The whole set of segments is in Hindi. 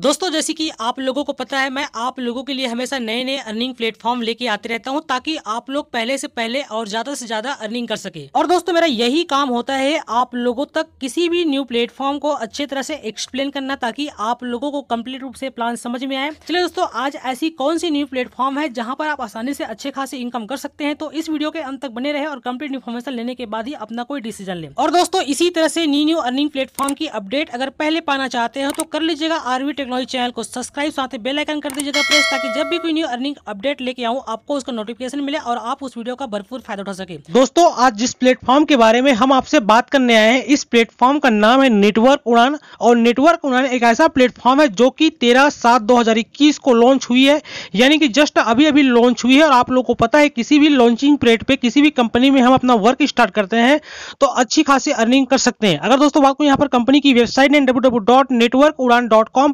दोस्तों जैसे कि आप लोगों को पता है मैं आप लोगों के लिए हमेशा नए नए अर्निंग प्लेटफॉर्म लेके आते रहता हूं ताकि आप लोग पहले से पहले और ज्यादा से ज्यादा अर्निंग कर सके और दोस्तों मेरा यही काम होता है आप लोगों तक किसी भी न्यू प्लेटफॉर्म को अच्छे तरह से एक्सप्लेन करना ताकि आप लोगों को कम्प्लीट रूप से प्लान समझ में आए चलिए दोस्तों आज ऐसी कौन सी न्यू प्लेटफॉर्म है जहाँ पर आप आसानी से अच्छे खासे इनकम कर सकते हैं तो इस वीडियो के अंत तक बने रहे और कम्प्लीट इन्फॉर्मेशन लेने के बाद ही अपना कोई डिसीजन ले और दोस्तों इसी तरह से न्यू न्यू अर्निंग प्लेटफॉर्म की अपडेट अगर पहले पाना चाहते हो तो कर लीजिएगा आरवी टेक्नोलॉजी चैनल को सब्सक्राइब साथ ही बेल आइकन कर दीजिएगा प्रेस ताकि जब भी कोई न्यू अर्निंग अपडेट लेके आऊँ आपको उसका नोटिफिकेशन मिले और आप उस वीडियो का भरपूर फायदा उठा सके दोस्तों आज जिस प्लेटफॉर्म के बारे में हम आपसे बात करने आए हैं इस प्लेटफॉर्म का नाम है नेटवर्क उड़ान और नेटवर्क उड़ान एक ऐसा प्लेटफॉर्म है जो की तेरह सात दो को लॉन्च हुई है यानी कि जस्ट अभी अभी लॉन्च हुई है और आप लोग को पता है किसी भी लॉन्चिंग प्लेट पे किसी भी कंपनी में हम अपना वर्क स्टार्ट करते हैं तो अच्छी खासी अर्निंग कर सकते हैं अगर दोस्तों आपको यहाँ पर कंपनी की वेबसाइट है डब्ल्यू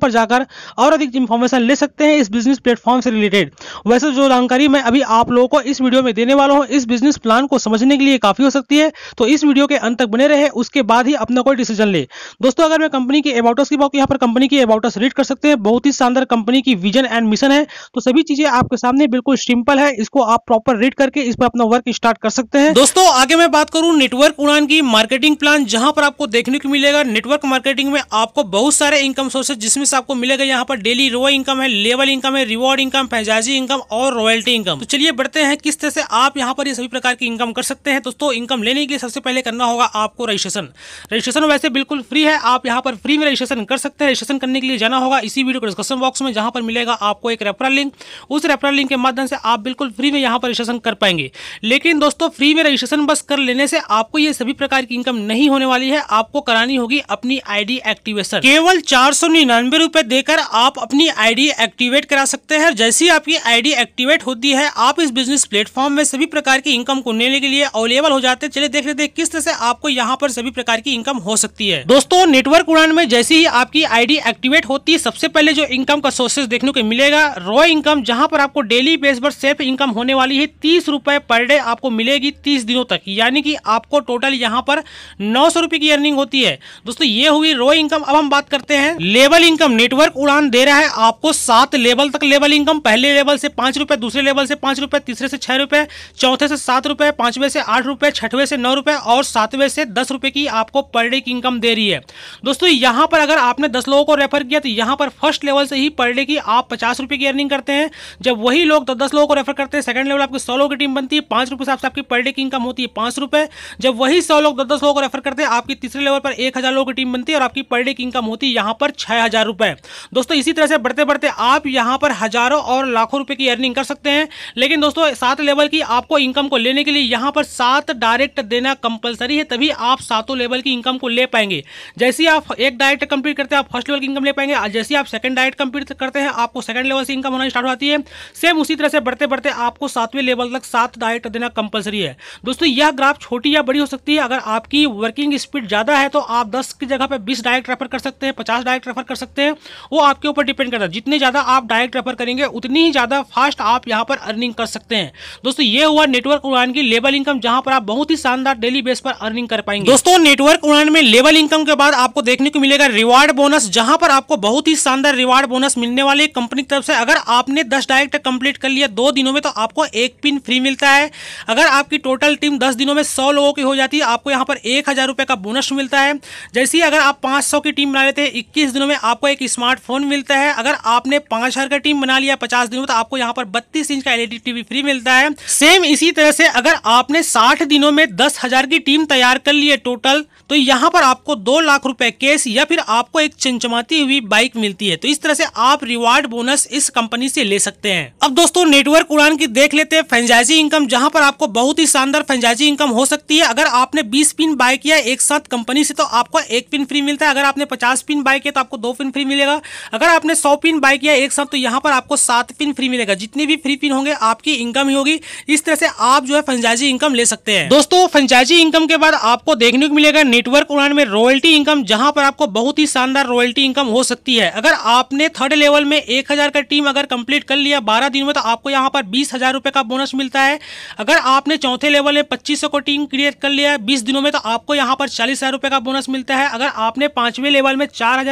पर जाकर जाकर और अधिक इन्फॉर्मेशन ले सकते हैं इस बिजनेस प्लेटफॉर्म से रिलेटेड वैसे जो जानकारी मैं अभी आप लोगों को इस वीडियो में देने वाला हूँ इस बिजनेस प्लान को समझने के लिए काफ़ी हो सकती है तो इस वीडियो के अंत तक बने रहे उसके बाद ही अपना कोई डिसीजन ले दोस्तों अगर मैं कंपनी के अबाउटर्स की बात यहाँ पर कंपनी की अबाउटर्स रीड कर सकते हैं बहुत ही शानदार कंपनी की विजन एंड मिशन है तो सभी चीजें आपके सामने बिल्कुल सिंपल है इसको आप प्रॉपर रीड करके इस पर अपना वर्क स्टार्ट कर सकते हैं दोस्तों आगे मैं बात करूँ नेटवर्क उड़ान की मार्केटिंग प्लान जहां पर आपको देखने को मिलेगा नेटवर्क मार्केटिंग में आपको बहुत सारे इनकम सोर्सेज जिसमें से आपको आपको मिलेगा यहाँ पर डेली रो इनकम है लेवल इनकम है रिवॉर्ड इनकम फैजाजी इनकम और रॉयल्टी इनकम तो चलिए बढ़ते हैं किस तरह से आप यहाँ पर ये सभी प्रकार की इनकम कर सकते हैं दोस्तों इनकम लेने के लिए सबसे पहले करना होगा आपको रजिस्ट्रेशन रजिस्ट्रेशन वैसे बिल्कुल फ्री है आप यहाँ पर फ्री में रजिस्ट्रेशन कर सकते हैं रजिस्ट्रेशन करने के लिए जाना होगा इसी वीडियो को डिस्क्रिप्शन बॉक्स में जहाँ पर मिलेगा आपको एक रेफरल लिंक उस रेफरल लिंक के माध्यम से आप बिल्कुल फ्री में यहाँ पर रजिस्ट्रेशन कर पाएंगे लेकिन दोस्तों फ्री में रजिस्ट्रेशन बस कर लेने से आपको ये सभी प्रकार की इनकम नहीं होने वाली है आपको करानी होगी अपनी आईडी एक्टिवेशन केवल चार सौ निन्यानवे रुपए देकर आप अपनी आईडी एक्टिवेट करा सकते हैं जैसे ही आपकी आईडी एक्टिवेट होती है आप इस बिजनेस प्लेटफॉर्म में सभी प्रकार की इनकम को लेने के लिए अवेलेबल हो जाते हैं चलिए देख लेते हैं किस तरह से आपको यहाँ पर सभी प्रकार की इनकम हो सकती है दोस्तों नेटवर्क उड़ान में जैसे ही आपकी आईडी एक्टिवेट होती है सबसे पहले जो इनकम का सोर्सेस देखने को मिलेगा रॉ इनकम जहाँ पर आपको डेली बेस पर सेफ इनकम होने वाली है तीस पर डे आपको मिलेगी तीस दिनों तक यानी कि आपको टोटल यहाँ पर नौ की अर्निंग होती है दोस्तों ये हुई रॉ इनकम अब हम बात करते हैं लेबल इनकम नेटवर्क उड़ान दे रहा है आपको सात लेवल तक लेवल इनकम पहले लेवल से पांच रुपए दूसरे लेवल से पांच रुपए तीसरे से छह रुपए चौथे से सात रुपए पांचवे से आठ रुपए छठवे से नौ रुपए और सातवें से दस रुपए की आपको पर डे की इनकम दे रही है दोस्तों यहां पर अगर आपने दस लोगों को रेफर किया तो यहां पर फर्स्ट लेवल से ही पर डे की आप पचास रुपए की अर्निंग करते हैं जब वही लोग दस लोगों को रेफर करते हैं सेकंड लेवल आपकी सौ लोगों की टीम बनती है पांच रुपए से आपकी पर डे की इनकम होती है पांच रुपए जब वही सौ लोग दस लोगों को रेफर करते हैं आपकी तीसरे लेवल पर एक हज़ार लोगों की टीम बनती है और आपकी पर डे की इनकम होती है यहाँ पर छह हज़ार रुपए है दोस्तों इसी तरह से बढ़ते बढ़ते आप यहां पर हजारों और लाखों रुपए की अर्निंग कर सकते हैं लेकिन दोस्तों सात लेवल की आपको इनकम को लेने के लिए यहां पर सात डायरेक्ट देना कंपलसरी है तभी आप सातों लेवल की इनकम को ले पाएंगे जैसे ही आप एक डायरेक्ट कंप्लीट करते हैं आप फर्स्ट लेवल की इनकम ले पाएंगे जैसे ही आप सेकंड डायरेक्ट कंप्लीट करते हैं आपको सेकंड लेवल से इनकम होना स्टार्ट होती है सेम उसी तरह से बढ़ते बढ़ते आपको सातवें लेवल तक सात डायरेक्ट देना कंपलसरी है दोस्तों यह ग्राफ छोटी या बड़ी हो सकती है अगर आपकी वर्किंग स्पीड ज़्यादा है तो आप दस की जगह पर बीस डायरेक्ट रेफर कर सकते हैं पचास डायरेक्ट रेफर कर सकते हैं वो आपके ऊपर डिपेंड करता है जितने ज़्यादा आप डायरेक्ट रेफर करेंगे उतनी ही ज़्यादा फास्ट आप यहाँ पर अर्निंग कर सकते हैं दोस्तों ये हुआ नेटवर्क उड़ान की लेबल इनकम जहाँ पर आप बहुत ही शानदार डेली बेस पर अर्निंग कर पाएंगे दोस्तों नेटवर्क उड़ान में लेबल इनकम के बाद आपको देखने को मिलेगा रिवार्ड बोनस जहाँ पर आपको बहुत ही शानदार रिवार्ड बोनस मिलने वाले कंपनी की तरफ से अगर आपने दस डायरेक्ट कंप्लीट कर लिया दो दिनों में तो आपको एक पिन फ्री मिलता है अगर आपकी टोटल टीम दस दिनों में सौ लोगों की हो जाती है आपको यहाँ पर एक हज़ार रुपये का बोनस मिलता है जैसे ही अगर आप पांच सौ की टीम बना लेते हैं इक्कीस दिनों में आपको एक स्मार्टफोन मिलता है अगर आपने पांच हज़ार का टीम बना लिया पचास दिनों तो आपको यहाँ पर बत्तीस इंच का एलईडी टीवी फ्री मिलता है सेम इसी तरह से अगर आपने साठ दिनों में दस हज़ार की टीम तैयार कर ली है टोटल तो यहाँ पर आपको दो लाख रुपए कैश या फिर आपको एक चमचमाती हुई बाइक मिलती है तो इस तरह से आप रिवार्ड बोनस इस कंपनी से ले सकते हैं अब दोस्तों नेटवर्क उड़ान की देख लेते हैं फ्रेंचाइजी इनकम जहाँ पर आपको बहुत ही शानदार फ्रेंचाइजी इनकम हो सकती है अगर आपने बीस पिन बाय किया एक साथ कंपनी से तो आपको एक पिन फ्री मिलता है अगर आपने पचास पिन बाय किया तो आपको दो पिन फ्री मिले मिलेगा अगर आपने सौ पिन बाई किया एक साथ तो यहाँ पर आपको सात पिन फ्री मिलेगा जितनी भी फ्री पिन होंगे आपकी इनकम ही होगी इस तरह से आप जो है फ्रेंचाइजी इनकम ले सकते हैं दोस्तों फ्रेंचाइजी इनकम के बाद आपको देखने को मिलेगा नेटवर्क उड़ान में रॉयल्टी इनकम जहाँ पर आपको बहुत ही शानदार रॉयल्टी इनकम हो सकती है अगर आपने थर्ड लेवल में एक का टीम अगर कंप्लीट कर लिया बारह दिन में तो आपको यहाँ पर बीस का बोनस मिलता है अगर आपने चौथे लेवल में पच्चीस को टीम क्रिएट कर लिया बीस दिनों में तो आपको यहाँ पर चालीस का बोनस मिलता है अगर आपने पांचवें लेवल में चार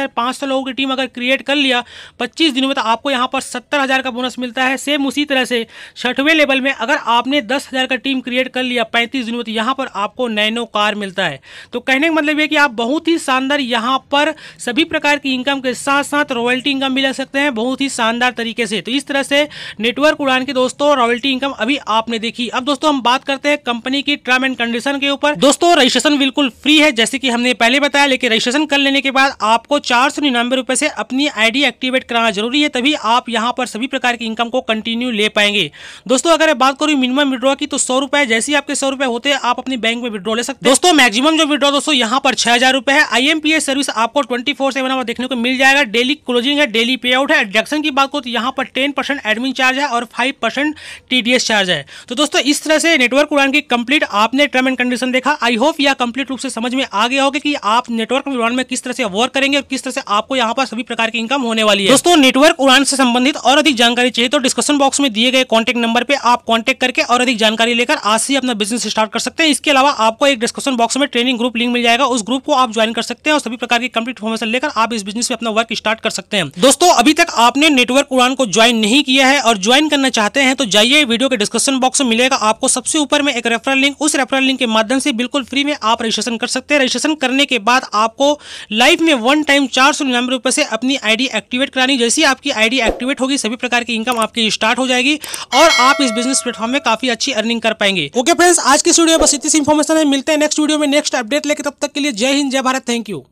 लोगों की टीम अगर पर क्रिएट कर लिया पच्चीस दिनों में तो आपको यहाँ पर सत्तर का बोनस मिलता है सेम उसी तरह से छठवें लेवल में अगर आपने दस का टीम क्रिएट कर लिया पैंतीस दिनों में तो यहाँ पर आपको नैनो कार मिलता है तो कहने का मतलब ये कि आप बहुत ही शानदार यहाँ पर सभी प्रकार की इनकम के साथ साथ रॉयल्टी इनकम भी ले सकते हैं बहुत ही शानदार तरीके से तो इस तरह से नेटवर्क उड़ान के दोस्तों रॉयल्टी इनकम अभी आपने देखी अब दोस्तों हम बात करते हैं कंपनी की टर्म एंड कंडीशन के ऊपर दोस्तों रजिस्ट्रेशन बिल्कुल फ्री है जैसे कि हमने पहले बताया लेकिन रजिस्ट्रेशन कर लेने के बाद आपको चार सौ निन्यानवे रुपए से अपनी आईडी एक्टिवेट कराना जरूरी है तभी आप यहां पर सभी प्रकार की इनकम को कंटिन्यू ले पाएंगे दोस्तों अगर मैं बात करूं मिनिमम विड्रॉ की तो सौ रुपए जैसे ही आपके सौ रुपए होते हैं आप अपनी बैंक में विड्रॉ ले सकते हैं दोस्तों मैक्सिमम जो विड्रॉ दोस्तों यहाँ पर छह हजार रुपए है आई सर्विस आपको ट्वेंटी फोर सेवन देखने को मिल जाएगा डेली क्लोजिंग है डेली पे आउट है एडजक्शन की बात करो तो यहाँ पर टेन परसेंट एडमिन चार्ज है और फाइव परसेंट टीडीएस चार्ज है तो दोस्तों इस तरह से नेटवर्क उड़ान की कंप्लीट आपने टर्म एंड कंडीशन देखा आई होप यह कंप्लीट रूप से समझ में आ गया होगा कि आप नेटवर्क उड़ान में किस तरह से वर्क करेंगे और किस तरह से आपको यहाँ पर सभी सभी प्रकार की इनकम होने वाली है दोस्तों नेटवर्क उड़ान से संबंधित और अधिक जानकारी चाहिए तो डिस्कशन बॉक्स में दिए गए कॉन्टेक्ट नंबर पर आप कॉन्टेक्ट करके और अधिक जानकारी लेकर आज से अपना बिजनेस स्टार्ट कर सकते हैं इसके अलावा आपको एक डिस्कशन बॉक्स में ट्रेनिंग ग्रुप लिंक मिल जाएगा उस ग्रुप को आप ज्वाइन कर सकते हैं और सभी प्रकार की कंप्लीट इन्फॉर्मेशन लेकर आप इस बिजनेस में अपना वर्क स्टार्ट कर सकते हैं दोस्तों अभी तक आपने नेटवर्क उड़ान को ज्वाइन नहीं किया है और ज्वाइन करना चाहते हैं तो जाइए वीडियो के डिस्कशन बॉक्स में मिलेगा आपको सबसे ऊपर में एक रेफरल लिंक उस रेफरल लिंक के माध्यम से बिल्कुल फ्री में आप रजिस्ट्रेशन कर सकते हैं रजिस्ट्रेशन करने के बाद आपको लाइफ में वन टाइम चार सौ निन्यानवे रुपए से अपनी आईडी एक्टिवेट करानी जैसी आपकी आईडी एक्टिवेट होगी सभी प्रकार की इनकम आपकी स्टार्ट हो जाएगी और आप इस बिजनेस प्लेटफॉर्म में काफी अच्छी अर्निंग कर पाएंगे ओके फ्रेंड्स आज की वीडियो बस इतनी इन्फॉर्मेशन है मिलते हैं नेक्स्ट वीडियो में नेक्स्ट अपडेट लेकर तब तक के लिए जय हिंद जय भारत थैंक यू